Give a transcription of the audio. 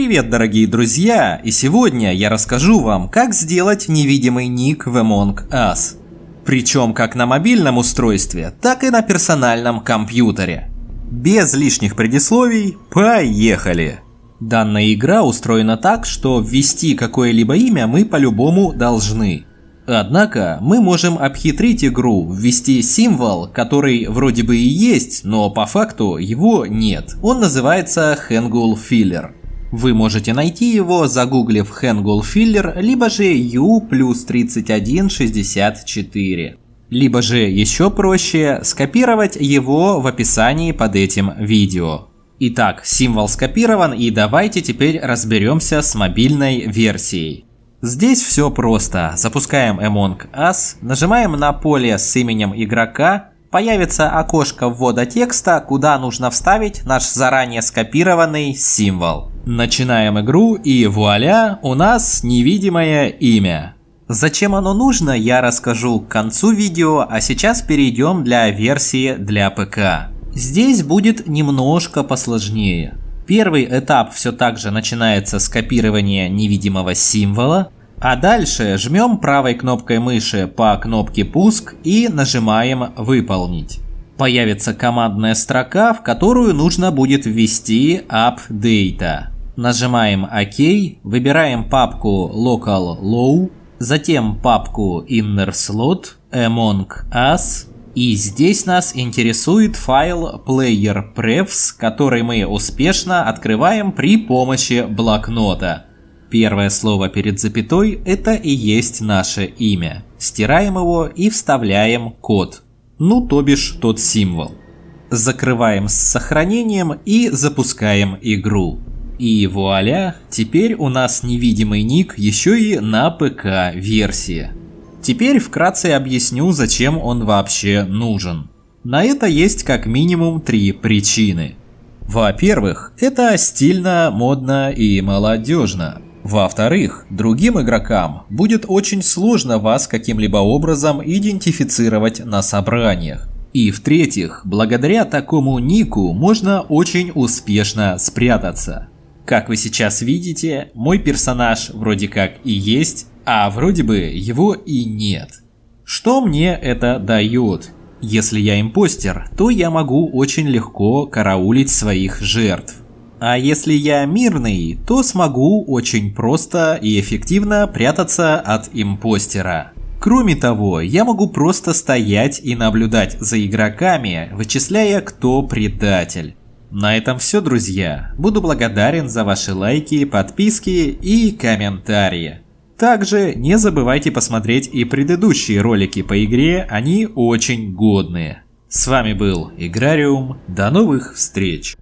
Привет, дорогие друзья! И сегодня я расскажу вам, как сделать невидимый ник в Among Us. Причем как на мобильном устройстве, так и на персональном компьютере. Без лишних предисловий, поехали! Данная игра устроена так, что ввести какое-либо имя мы по-любому должны. Однако мы можем обхитрить игру, ввести символ, который вроде бы и есть, но по факту его нет. Он называется Hangul Filler – вы можете найти его, загуглив Хэнгул Filler, либо же U плюс 3164. Либо же еще проще скопировать его в описании под этим видео. Итак, символ скопирован и давайте теперь разберемся с мобильной версией. Здесь все просто. Запускаем Among Us, нажимаем на поле с именем игрока, появится окошко ввода текста, куда нужно вставить наш заранее скопированный символ. Начинаем игру и вуаля, у нас невидимое имя. Зачем оно нужно, я расскажу к концу видео, а сейчас перейдем для версии для ПК. Здесь будет немножко посложнее. Первый этап все так же начинается с копирования невидимого символа, а дальше жмем правой кнопкой мыши по кнопке «Пуск» и нажимаем «Выполнить». Появится командная строка, в которую нужно будет ввести апдейта нажимаем ОК, выбираем папку Local Low, затем папку Inner Slot, Among Us, и здесь нас интересует файл player prefs, который мы успешно открываем при помощи блокнота. Первое слово перед запятой – это и есть наше имя. Стираем его и вставляем код. Ну, то бишь, тот символ. Закрываем с сохранением и запускаем игру. И вуаля, теперь у нас невидимый ник еще и на ПК-версии. Теперь вкратце объясню, зачем он вообще нужен. На это есть как минимум три причины. Во-первых, это стильно, модно и молодежно. Во-вторых, другим игрокам будет очень сложно вас каким-либо образом идентифицировать на собраниях. И в-третьих, благодаря такому нику можно очень успешно спрятаться. Как вы сейчас видите, мой персонаж вроде как и есть, а вроде бы его и нет. Что мне это дает? Если я импостер, то я могу очень легко караулить своих жертв. А если я мирный, то смогу очень просто и эффективно прятаться от импостера. Кроме того, я могу просто стоять и наблюдать за игроками, вычисляя, кто предатель. На этом все, друзья. Буду благодарен за ваши лайки, подписки и комментарии. Также не забывайте посмотреть и предыдущие ролики по игре, они очень годные. С вами был Играриум, до новых встреч!